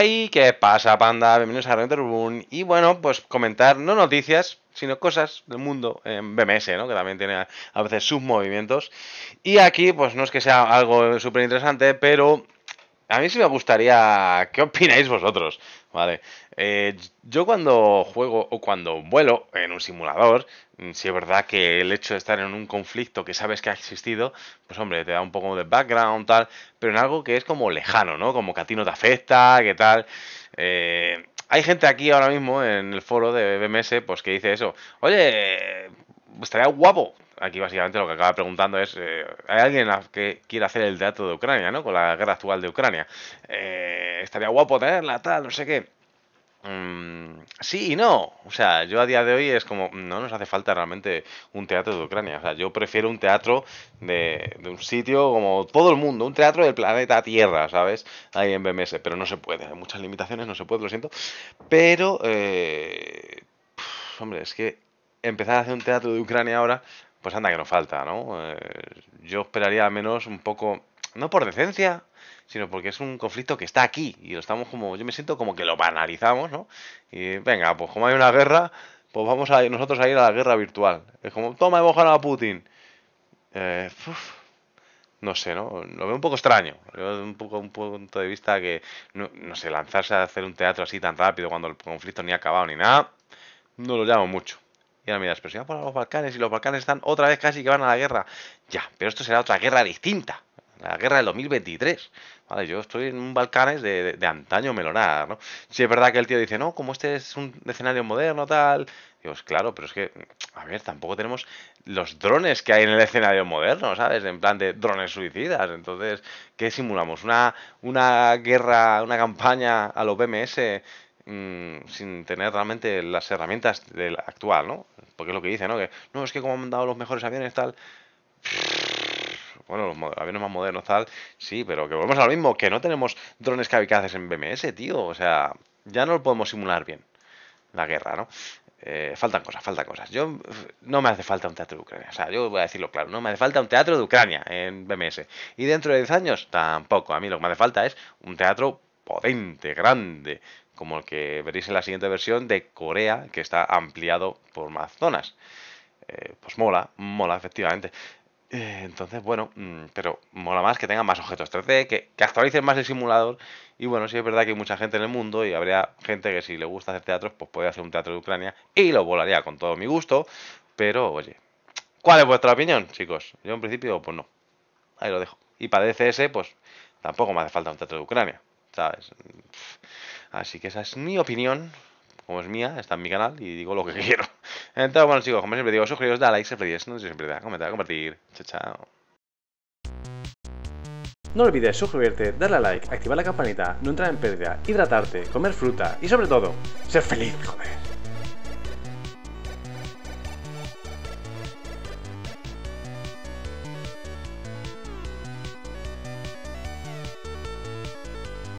Hey, ¿qué pasa, panda? Bienvenidos a Room Y bueno, pues comentar no noticias, sino cosas del mundo en BMS, ¿no? Que también tiene a veces sus movimientos. Y aquí, pues no es que sea algo súper interesante, pero a mí sí me gustaría. ¿Qué opináis vosotros? Vale. Eh, yo cuando juego o cuando vuelo en un simulador, mm, si es verdad que el hecho de estar en un conflicto que sabes que ha existido, pues hombre, te da un poco de background, tal, pero en algo que es como lejano, ¿no? Como que a ti no te afecta, que tal. Eh, hay gente aquí ahora mismo en el foro de BMS pues que dice eso. Oye, estaría guapo aquí básicamente lo que acaba preguntando es, eh, ¿hay alguien que quiere hacer el teatro de Ucrania, ¿no? Con la guerra actual de Ucrania. Eh, estaría guapo tenerla, tal, no sé qué. Mm, sí y no. O sea, yo a día de hoy es como, no nos hace falta realmente un teatro de Ucrania. O sea, yo prefiero un teatro de, un sitio como todo el mundo, un teatro del planeta Tierra, ¿sabes? Ahí en BMS, pero no se puede. Hay muchas limitaciones, no se puede, lo siento. Pero, eh, hombre, es que empezar a hacer un teatro de Ucrania ahora pues anda que nos falta, ¿no? Eh, yo esperaría al menos un poco, no por decencia, sino porque es un conflicto que está aquí y lo estamos como, yo me siento como que lo banalizamos, ¿no? Y venga, pues como hay una guerra, pues vamos a nosotros a ir a la guerra virtual. Es como, toma, hemos a Putin. Eh, no sé, ¿no? Lo veo un poco extraño. un poco un punto de vista que, no, no sé, lanzarse a hacer un teatro así tan rápido cuando el conflicto ni ha acabado ni nada, no lo llamo mucho. Y ahora miras, pero si por los Balcanes y los Balcanes están otra vez casi que van a la guerra. Ya, pero esto será otra guerra distinta. La guerra del 2023. Vale, yo estoy en un Balcanes de, antaño melonar, ¿no? Si es verdad que el tío dice, no, como este es un escenario moderno, tal. Digo, claro, pero es que, a ver, tampoco tenemos los drones que hay en el escenario moderno, ¿sabes? En plan de drones suicidas. Entonces, ¿qué simulamos? ¿Una, una guerra, una campaña a los BMS mm, sin tener realmente las herramientas del actual, ¿no? Porque es lo que dice, ¿no? Que no, es que como han mandado los mejores aviones, tal. Bueno, los aviones más modernos, tal. Sí, pero que volvemos a lo mismo, que no tenemos drones cabicaces en BMS, tío. O sea, ya no lo podemos simular bien. La guerra, ¿no? Eh, faltan cosas, faltan cosas. Yo mm, no me hace falta un teatro de Ucrania. O sea, yo voy a decirlo claro, no me hace falta un teatro de Ucrania en BMS. Y dentro de 10 años, tampoco. A mí lo que me hace falta es un teatro potente, grande, como el que veréis en la siguiente versión de Corea, que está ampliado por más zonas. Eh, pues mola, mola, efectivamente. Eh, entonces, bueno, mm, pero mola más que tenga más objetos 3D, que, que, actualicen más el simulador. Y bueno, sí es verdad que hay mucha gente en el mundo y habría gente que si le gusta hacer teatros, pues puede hacer un teatro de Ucrania y lo volaría con todo mi gusto. Pero, oye, ¿cuál es vuestra opinión, chicos? Yo en principio, pues no. Ahí lo dejo. Y para DCS, pues tampoco me hace falta un teatro de Ucrania, ¿sabes? Mm, Así que esa es mi opinión. Como es mía, está en mi canal y digo lo que quiero. Entonces, bueno, chicos, como siempre digo, suscribiros, da like, se no siempre da, comentar, compartir. Chao, chao. No olvides suscribirte, darle a like, activar la campanita, no entrar en pérdida, hidratarte, comer fruta y sobre todo, ser feliz, joder.